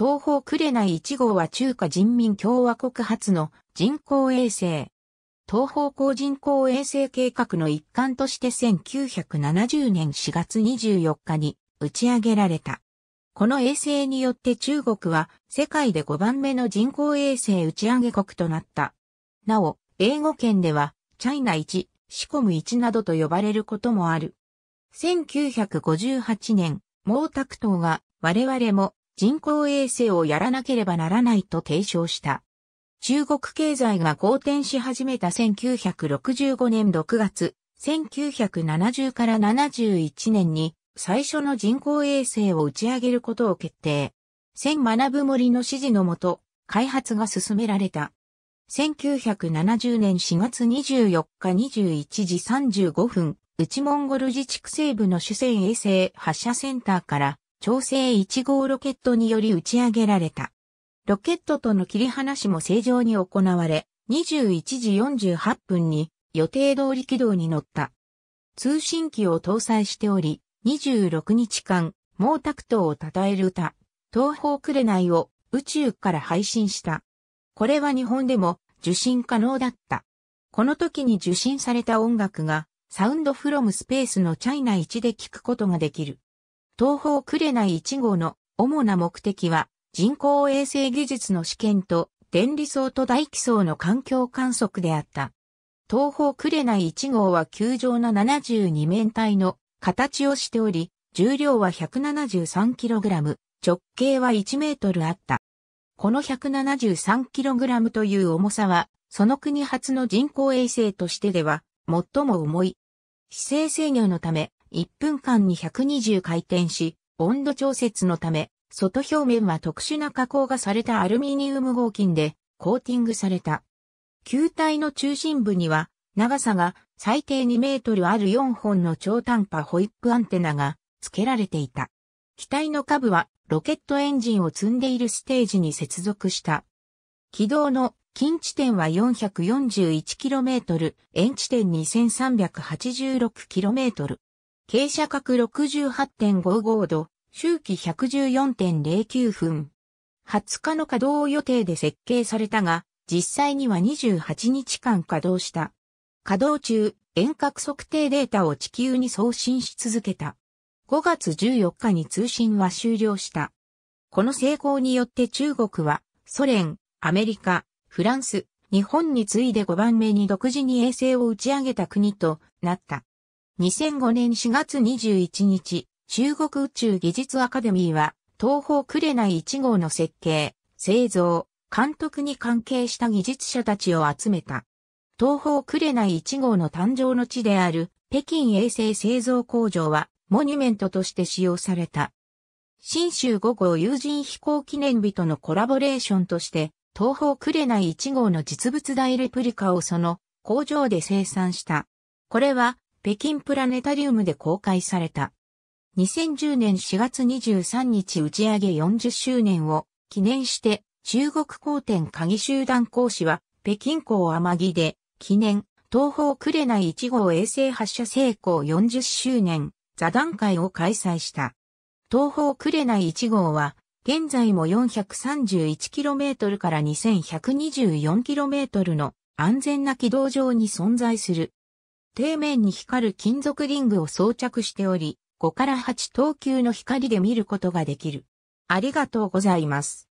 東方紅1号は中華人民共和国発の人工衛星。東方向人工衛星計画の一環として1970年4月24日に打ち上げられた。この衛星によって中国は世界で5番目の人工衛星打ち上げ国となった。なお、英語圏ではチャイナ1、シコム1などと呼ばれることもある。1958年、毛沢東が我々も人工衛星をやらなければならないと提唱した。中国経済が好転し始めた1965年6月、1970から71年に最初の人工衛星を打ち上げることを決定。千学ぶ森の指示のもと、開発が進められた。1970年4月24日21時35分、内モンゴル自治区西部の主戦衛星発射センターから調整1号ロケットにより打ち上げられた。ロケットとの切り離しも正常に行われ、21時48分に予定通り軌道に乗った。通信機を搭載しており、26日間、毛沢東を称える歌、東方くれないを宇宙から配信した。これは日本でも受信可能だった。この時に受信された音楽が、サウンドフロムスペースのチャイナ1で聴くことができる。東方紅1号の主な目的は人工衛星技術の試験と電離層と大気層の環境観測であった。東方紅1号は球状の72面体の形をしており、重量は 173kg、直径は1メートルあった。この 173kg という重さは、その国初の人工衛星としてでは、最も重い。姿勢制御のため、1分間に120回転し、温度調節のため、外表面は特殊な加工がされたアルミニウム合金でコーティングされた。球体の中心部には、長さが最低2メートルある4本の超短波ホイップアンテナが付けられていた。機体の下部はロケットエンジンを積んでいるステージに接続した。軌道の近地点は 441km、遠地点 2386km。傾斜角68.55度、周期114.09分。20日の稼働予定で設計されたが、実際には28日間稼働した。稼働中、遠隔測定データを地球に送信し続けた。5月14日に通信は終了した。この成功によって中国は、ソ連、アメリカ、フランス、日本に次いで5番目に独自に衛星を打ち上げた国となった。2005年4月21日、中国宇宙技術アカデミーは、東方イ1号の設計、製造、監督に関係した技術者たちを集めた。東方イ1号の誕生の地である北京衛星製造工場はモニュメントとして使用された。新州5号有人飛行記念日とのコラボレーションとして、東方イ1号の実物大レプリカをその工場で生産した。これは北京プラネタリウムで公開された。2010年4月23日打ち上げ40周年を記念して中国公典鍵集団講師は北京港天城で記念東方クレナ1号衛星発射成功40周年座談会を開催した。東方クレナ1号は現在も 431km から 2124km の安全な軌道上に存在する底面に光る金属リングを装着しており、5から8等級の光で見ることができる。ありがとうございます。